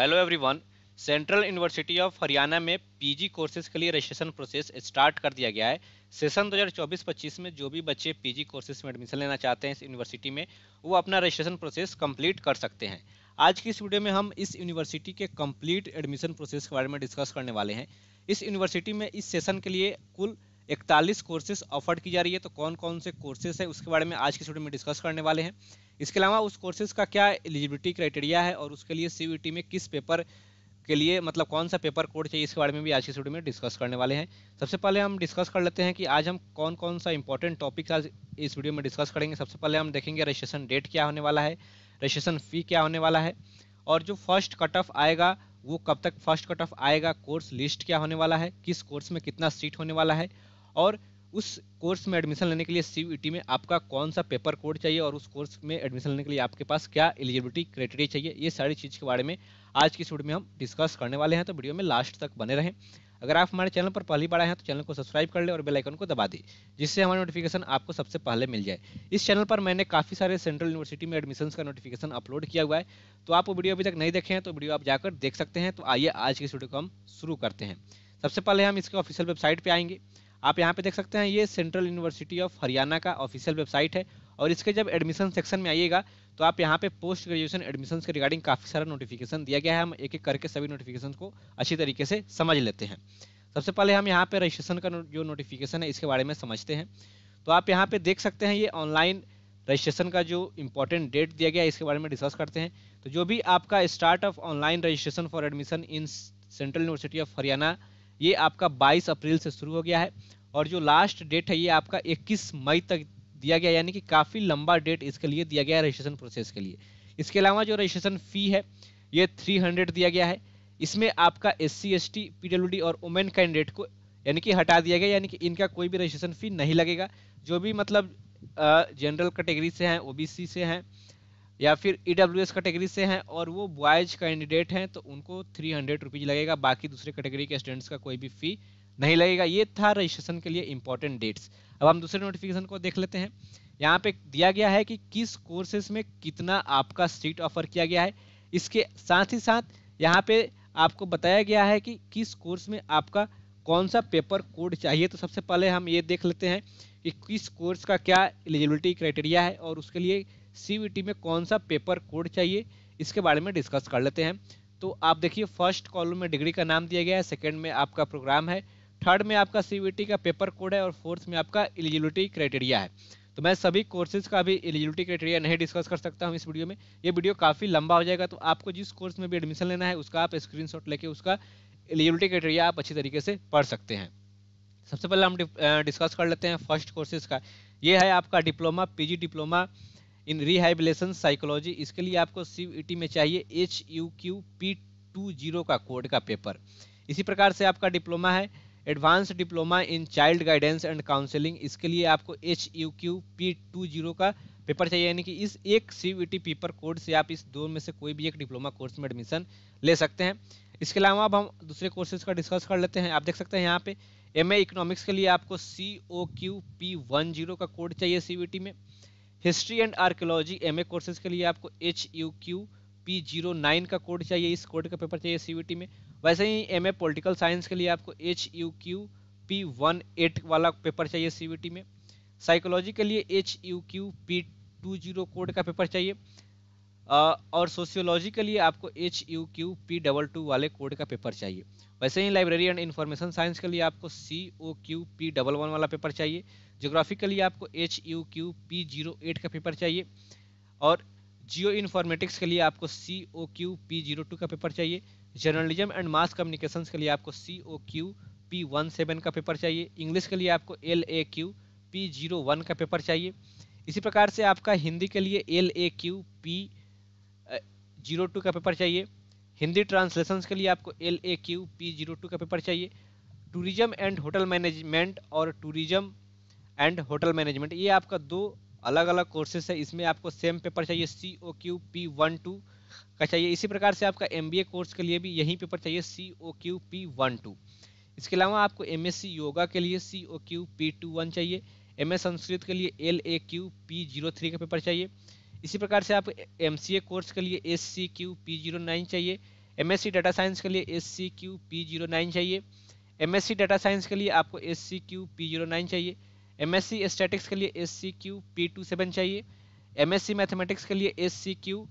hello everyone central university of Haryana में PG courses के लिए रजिस्ट्रेशन प्रोसेस स्टार्ट कर दिया गया है सेशन 2024-25 में जो भी बच्चे पीजी कोर्सेज में एडमिशन लेना चाहते हैं इस यूनिवर्सिटी में वो अपना रजिस्ट्रेशन प्रोसेस कंप्लीट कर सकते हैं आज की इस वीडियो में हम इस यूनिवर्सिटी के कम्प्लीट एडमिशन प्रोसेस के बारे में डिस्कस करने वाले हैं इस यूनिवर्सिटी में इस सेशन के लिए कुल इकतालीस कोर्सेज ऑफर्ड की जा रही है तो कौन कौन से कोर्सेज है उसके बारे में आज की स्टूडियो में डिस्कस करने वाले हैं इसके अलावा उस कोर्सेज का क्या एलिजिबिलिटी क्राइटेरिया है और उसके लिए सी में किस पेपर के लिए मतलब कौन सा पेपर कोड चाहिए इसके बारे में भी आज की स्टूडियो में डिस्कस करने वाले हैं सबसे पहले हम डिस्कस कर लेते हैं कि आज हम कौन कौन सा इंपॉर्टेंट टॉपिक आज इस वीडियो में डिस्कस करेंगे सबसे पहले हम देखेंगे रजिस्ट्रेशन डेट क्या होने वाला है रजिस्ट्रेशन फ़ी क्या होने वाला है और जो फर्स्ट कट ऑफ आएगा वो कब तक फर्स्ट कट ऑफ आएगा कोर्स लिस्ट क्या होने वाला है किस कोर्स में कितना सीट होने वाला है और उस कोर्स में एडमिशन लेने के लिए सी e में आपका कौन सा पेपर कोड चाहिए और उस कोर्स में एडमिशन लेने के लिए आपके पास क्या एलिजिबिलिटी क्राइटेरिया चाहिए ये सारी चीज़ के बारे में आज की शूट में हम डिस्कस करने वाले हैं तो वीडियो में लास्ट तक बने रहें अगर आप हमारे चैनल पर पहली बार आए हैं तो चैनल को सब्सक्राइब कर ले और बेल आइकन को दबा दें जिससे हमारे नोटिफिकेशन आपको सबसे पहले मिल जाए इस चैनल पर मैंने काफ़ी सारे सेंट्रल यूनिवर्सिटी में एडमिशन का नोटिफिकेशन अपलोड किया हुआ है तो आप वो वीडियो अभी तक नहीं देखे हैं तो वीडियो आप जाकर देख सकते हैं तो आइए आज की वीडियो को हम शुरू करते हैं सबसे पहले हम इसके ऑफिशियल वेबसाइट पर आएंगे आप यहाँ पे देख सकते हैं ये सेंट्रल यूनिवर्सिटी ऑफ हरियाणा का ऑफिशियल वेबसाइट है और इसके जब एडमिशन सेक्शन में आइएगा तो आप यहाँ पे पोस्ट ग्रेजुएशन एडमिशन के रिगार्डिंग काफ़ी सारा नोटिफिकेशन दिया गया है हम एक एक करके सभी नोटिफिकेशन को अच्छी तरीके से समझ लेते हैं सबसे पहले हम यहाँ पे रजिस्ट्रेशन का जो नोटिफिकेशन है इसके बारे में समझते हैं तो आप यहाँ पे देख सकते हैं ये ऑनलाइन रजिस्ट्रेशन का जो इम्पोर्टेंट डेट दिया गया है इसके बारे में डिस्कस करते हैं तो जो भी आपका start of online registration for admission in central university of Haryana ये आपका 22 अप्रैल से शुरू हो गया है और जो लास्ट डेट है ये आपका 21 मई तक दिया गया यानी कि काफ़ी लंबा डेट इसके लिए दिया गया है रजिस्ट्रेशन प्रोसेस के लिए इसके अलावा जो रजिस्ट्रेशन फ़ी है ये 300 दिया गया है इसमें आपका S C S T P W D और वुमेन कैंडिडेट को यानी कि हटा दिया गया यानी कि इनका कोई भी रजिस्ट्रेशन फ़ी नहीं लगेगा जो भी मतलब जनरल कैटेगरी से हैं ओ से हैं या फिर ई डब्ल्यू एस कैटेगरी से हैं और वो बॉयज कैंडिडेट हैं तो उनको थ्री हंड्रेड रुपीज़ लगेगा बाकी दूसरे कैटेगरी के स्टूडेंट्स का कोई भी फ़ी नहीं लगेगा ये था रजिस्ट्रेशन के लिए इंपॉर्टेंट डेट्स अब हम दूसरे नोटिफिकेशन को देख लेते हैं यहाँ पे दिया गया है कि किस कोर्सेज में कितना आपका सीट ऑफर किया गया है इसके साथ ही साथ यहाँ पे आपको बताया गया है कि किस कोर्स में आपका कौन सा पेपर कोड चाहिए तो सबसे पहले हम ये देख लेते हैं कि किस कोर्स का क्या एलिजिबिलिटी क्राइटेरिया है और उसके लिए सीवीटी में कौन सा पेपर कोड चाहिए इसके बारे में डिस्कस कर लेते हैं तो आप देखिए फर्स्ट कॉलम में डिग्री का नाम दिया गया है सेकेंड में आपका प्रोग्राम है थर्ड में आपका सीवीटी का पेपर कोड है और फोर्थ में आपका एलिजिबिलिटी क्राइटेरिया है तो मैं सभी कोर्सेज का भी एलिजिबिलिटी क्राइटेरिया नहीं डिस्कस कर सकता हूँ इस वीडियो में ये वीडियो काफ़ी लंबा हो जाएगा तो आपको जिस कोर्स में भी एडमिशन लेना है उसका आप स्क्रीनशॉट लेके उसका एलिजिबिलिटी क्राइटेरिया आप अच्छी तरीके से पढ़ सकते हैं सबसे पहले हम डिस्कस कर लेते हैं फर्स्ट कोर्सेज का ये है आपका diploma P diploma in rehabilitation psychology इसके लिए आपको सी e में चाहिए H U Q P two zero का कोड का पेपर इसी प्रकार से आपका डिप्लोमा है advance diploma in child guidance and counselling इसके लिए आपको H U Q P two zero का पेपर चाहिए यानी कि इस एक सी पेपर कोड से आप इस दो में से कोई भी एक डिप्लोमा कोर्स में एडमिशन ले सकते हैं इसके अलावा अब हम दूसरे कोर्सेज का डिस्कस कर लेते हैं आप देख सकते हैं यहाँ पे एम ए इकोनॉमिक्स के लिए आपको C O Q P one zero का कोड चाहिए सी e में history and archaeology MA courses के लिए आपको H U Q P zero nine का कोड चाहिए इस कोड का पेपर चाहिए सी में वैसे ही एम ए पोलिटिकल साइंस के लिए आपको H U Q P one eight वाला पेपर चाहिए सी में साइकोलॉजी के लिए H U Q P two zero code का पेपर चाहिए और सोशियोलॉजी के लिए आपको H U Q P double two वाले कोड का पेपर चाहिए वैसे ही लाइब्रेरी एंड इन्फॉर्मेशन साइंस के लिए आपको C O Q P double one वाला पेपर चाहिए जोग्राफी के लिए आपको H U Q P zero eight का पेपर चाहिए और जियो इन्फॉर्मेटिक्स के लिए आपको C O Q P zero two का पेपर चाहिए जर्नलिज्म एंड मास कम्युनिकेशन के लिए आपको C O Q P one seven का पेपर चाहिए इंग्लिश के लिए आपको L A Q P zero one का पेपर चाहिए इसी प्रकार से आपका हिंदी के लिए L A Q P zero two का पेपर चाहिए हिंदी ट्रांसलेशन के लिए आपको L A Q P zero two का पेपर चाहिए टूरिज्म एंड होटल मैनेजमेंट और टूरिज्म एंड होटल मैनेजमेंट ये आपका दो अलग अलग कोर्सेस है इसमें आपको सेम पेपर चाहिए C O Q P one two का चाहिए इसी प्रकार से आपका एम बी ए कोर्स के लिए भी यही पेपर चाहिए C O Q P one two इसके अलावा आपको एम एस सी योगा के लिए C O Q P two one चाहिए एम एस संस्कृत के लिए L A Q P zero three का पेपर चाहिए इसी प्रकार से आप एम कोर्स के लिए S C Q P zero nine चाहिए M S C data science के लिए S C Q P zero nine चाहिए M S C data science के लिए आपको S C Q P zero nine चाहिए एम एस सी स्टैटिक्स के लिए S C Q P two seven चाहिए एम एस सी मैथमेटिक्स के लिए S C Q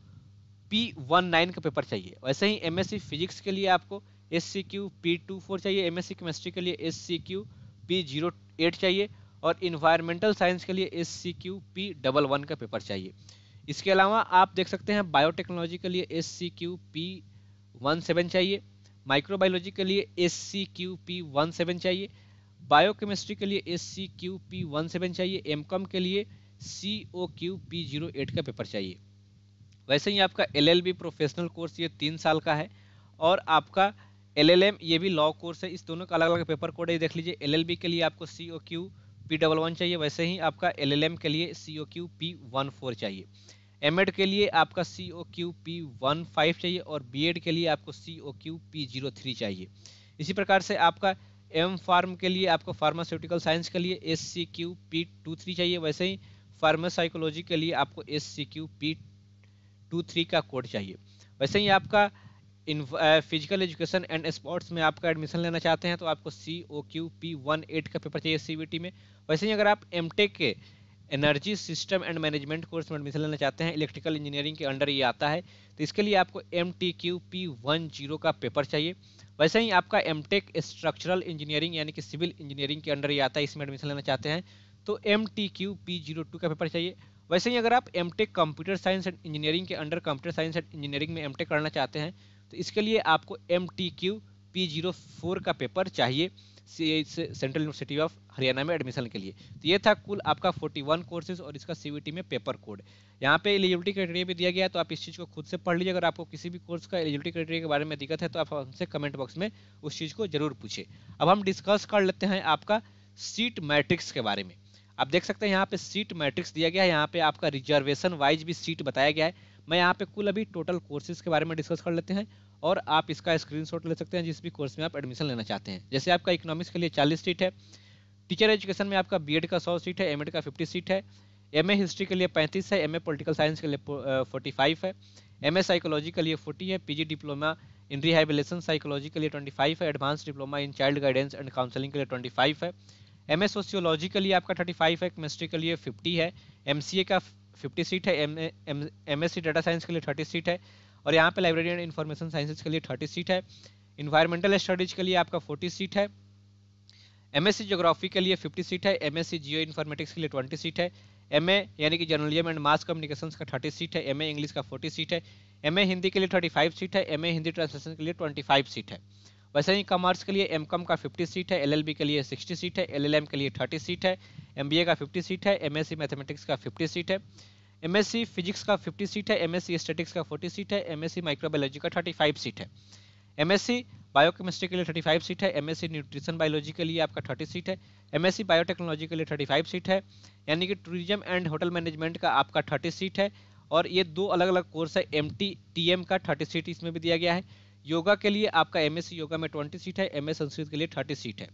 P one nine का पेपर चाहिए वैसे ही एम एस सी फिजिक्स के लिए आपको S C Q P two four चाहिए एम एस सी केमिस्ट्री के लिए S C Q P zero eight चाहिए और इन्वायरमेंटल साइंस के लिए S C Q P double one का पेपर चाहिए इसके अलावा आप देख सकते हैं बायोटेक्नोलॉजी के लिए S C Q P one seven चाहिए माइक्रोबायोलॉजी के लिए S C Q P one seven चाहिए बायोकेमिस्ट्री के लिए S C Q P one seven चाहिए एम कॉम के लिए C O Q P zero eight का पेपर चाहिए वैसे ही आपका L L B professional course ये तीन साल का है और आपका एल एल एम ये भी लॉ कोर्स है इस दोनों का अलग अलग पेपर कोड है देख लीजिए एल एल बी के लिए आपको C O Q P double one चाहिए वैसे ही आपका एल के लिए C O Q P one four चाहिए एम के लिए आपका C O Q P one five चाहिए और बी के लिए आपको C O Q P zero three चाहिए इसी प्रकार से आपका एम फार्म के लिए आपको फार्मास्यूटिकल साइंस के लिए S C Q P two three चाहिए वैसे ही फार्मासाइकोलॉजी के लिए आपको S C Q P two three का कोड चाहिए वैसे ही आपका in physical education and sports में आपका एडमिशन लेना चाहते हैं तो आपको C O Q P one eight का पेपर चाहिए सी में वैसे ही अगर आप एम के energy system and management course में एडमिशन लेना चाहते हैं इलेक्ट्रिकल इंजीनियरिंग के अंडर ये आता है तो इसके लिए आपको M T Q P one zero का पेपर चाहिए वैसे ही आपका एम टेक स्ट्रक्चरल इंजीनियरिंग यानी कि सिविल इंजीनियरिंग के अंडर ये आता है इसमें एडमिशन लेना चाहते हैं तो M T Q P zero two का पेपर चाहिए वैसे ही अगर आप M tech computer science and engineering के under computer science and engineering में एम टेक करना चाहते हैं तो इसके लिए आपको M T Q P zero four का पेपर चाहिए सेंट्रल यूनिवर्सिटी ऑफ हरियाणा में एडमिशन के लिए तो ये था कुल आपका 41 कोर्सेज और इसका सीवीटी में पेपर कोड यहाँ पे एलिजिबिलिटी क्राइटेरिया भी दिया गया है तो आप इस चीज़ को खुद से पढ़ लीजिए अगर आपको किसी भी कोर्स का एलिजिबिलिटी क्राइटेरिया के बारे में दिक्कत है तो आप हमसे कमेंट बॉक्स में उस चीज़ को जरूर पूछे अब हम डिस्कस कर लेते हैं आपका सीट मैट्रिक्स के बारे में आप देख सकते हैं यहाँ पे सीट मैट्रिक्स दिया गया है यहाँ पे आपका रिजर्वेशन वाइज भी सीट बताया गया है मैं यहाँ पे कुल अभी टोटल कोर्सेज के बारे में डिस्कस कर लेते हैं और आप इसका स्क्रीनशॉट ले सकते हैं जिस भी कोर्स में आप एडमिशन लेना चाहते हैं जैसे आपका इकोनॉमिक्स के लिए चालीस सीट है टीचर एजुकेशन में आपका बीएड का सौ सीट है एमएड का फिफ्टी सीट है एमए हिस्ट्री के लिए पैंतीस है एमए पॉलिटिकल साइंस के लिए फोर्टी फाइव है एमए साइकोलॉजी के लिए फोर्टी है PG diploma in rehabilitation psychology के लिए ट्वेंटी फाइव है advance diploma in child guidance and counselling के लिए ट्वेंटी फाइव है एम ए सोशियोलॉजी के लिए आपका थर्टी फाइव है केमिस्ट्री के लिए फिफ्टी है एम सी ए का फिफ्टी सीट है M S C data science के लिए थर्टी सीट है और यहाँ पे लाइब्रेरी एंड इन्फॉर्मेशन साइंसेज के लिए थर्टी सीट है इन्वायरमेंटल स्टडीज के लिए आपका फोर्टी सीट है एम एस जोग्राफी के लिए फिफ्टी सीट है M S C geo informatics के लिए ट्वेंटी सीट है एम ए यानी कि जर्नलिज्म एंड मास कम्युनिकेशन का थर्टी सीट है एम ए इंग्लिश का फोर्टी सीट है एम ए हिंदी के लिए थर्टी फाइव सीट है एम ए हिंदी ट्रांसलेशन के लिए ट्वेंटी फाइव सीट है वैसे ही कॉमर्स के लिए एम कॉम का फिफ्टी सीट है एल के लिए सिक्सटी सीट है एल के लिए थर्टी सीट है एम का फिफ्टी सीट है एम मैथमेटिक्स का फिफ्टी सीट है एम फिजिक्स का फिफ्टी सीट है एम स्टेटिक्स का फोर्टी सीट है एम माइक्रोबायोलॉजी का थर्टी सीट है एम बायोकेमिस्ट्री के लिए 35 सीट है एमएससी न्यूट्रिशन बायोलॉजी के लिए आपका 30 सीट है एमएससी बायोटेक्नोलॉजी के लिए 35 सीट है यानी कि टूरिज्म एंड होटल मैनेजमेंट का आपका 30 सीट है और ये दो अलग अलग कोर्स है एम टी का 30 सीट इसमें भी दिया गया है योगा के लिए आपका एम योगा में ट्वेंटी सीट है एम संस्कृत के लिए थर्टी सीट है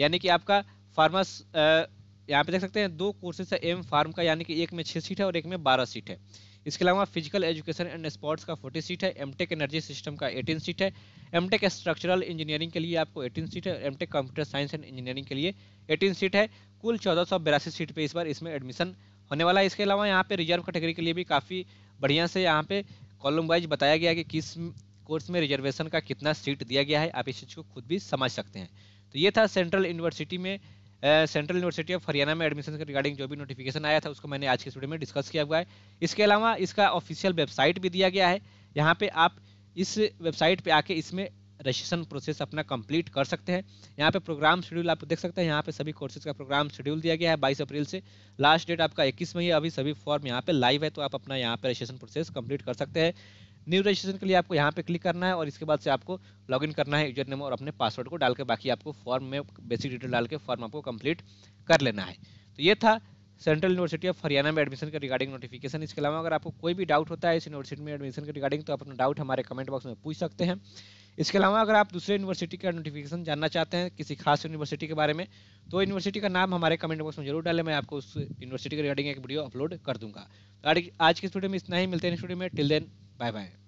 यानी कि आपका फार्मास यहाँ पे देख सकते हैं दो कोर्सेज है एम फार्म का यानी कि एक में छः सीट है और एक में बारह सीट है इसके अलावा फिजिकल एजुकेशन एंड स्पोर्ट्स का फोर्टी सीट है एमटेक एनर्जी सिस्टम का एटीन सीट है एमटेक स्ट्रक्चरल इंजीनियरिंग के लिए आपको एटीन सीट है M tech computer science and engineering के लिए एटीन सीट है कुल चौदह सीट पर इस बार इसमें एडमिशन होने वाला है इसके अलावा यहाँ पे रिजर्व कैटेगरी के लिए भी काफ़ी बढ़िया से यहाँ पे कॉलम वाइज बताया गया कि किस कोर्स में रिजर्वेशन का कितना सीट दिया गया है आप इस चीज़ को खुद भी समझ सकते हैं तो ये था सेंट्रल यूनिवर्सिटी में सेंट्रल यूनिवर्सिटी ऑफ हरियाणा में एडमिशन के रिगार्डिंग जो भी नोटिफिकेशन आया था उसको मैंने आज के वीडियो में डिस्कस किया हुआ है इसके अलावा इसका ऑफिशियल वेबसाइट भी दिया गया है यहाँ पे आप इस वेबसाइट पे आके इसमें रजिस्ट्रेशन प्रोसेस अपना कंप्लीट कर सकते हैं यहाँ पे प्रोग्राम शेड्यूल आप देख सकते हैं यहाँ पे सभी कोर्सेज का प्रोग्राम शेड्यूल दिया गया है 22 अप्रैल से लास्ट डेट आपका 21 मई है अभी सभी फॉर्म यहाँ पे लाइव है तो आप अपना यहाँ पे रजिस्ट्रेशन प्रोसेस कंप्लीट कर सकते हैं न्यू रजिस्ट्रेशन के लिए आपको यहाँ पे क्लिक करना है और इसके बाद से आपको लॉगिन करना है यूजर नेम और अपने पासवर्ड को डाल के बाकी आपको फॉर्म में बेसिक डिटेल डाल के फॉर्म आपको कंप्लीट कर लेना है तो ये था सेंट्रल यूनिवर्सिटी ऑफ हरियाणा में एडमिशन के रिगार्डिंग नोटिफिकेशन इसके अलावा अगर आपको कोई भी डाउट होता है इस यूनिवर्सिटी में एडमिशन के रिगार्डिंग तो आप अपना डाउट हमारे कमेंट बॉक्स में पूछ सकते हैं इसके अलावा अगर आप दूसरे यूनिवर्सिटी का नोटिफिकेशन जानना चाहते हैं किसी खास यूनिवर्सिटी के बारे में तो यूनिवर्सिटी का नाम हमारे कमेंट बॉक्स में जरूर डालें मैं आपको उस यूनिवर्सिटी के रिगार्डिंग एक वीडियो अपलोड कर दूंगा तो आज के स्टूडियो में इतना ही मिलते हैं स्टूडियो में टिल देन बाय बाय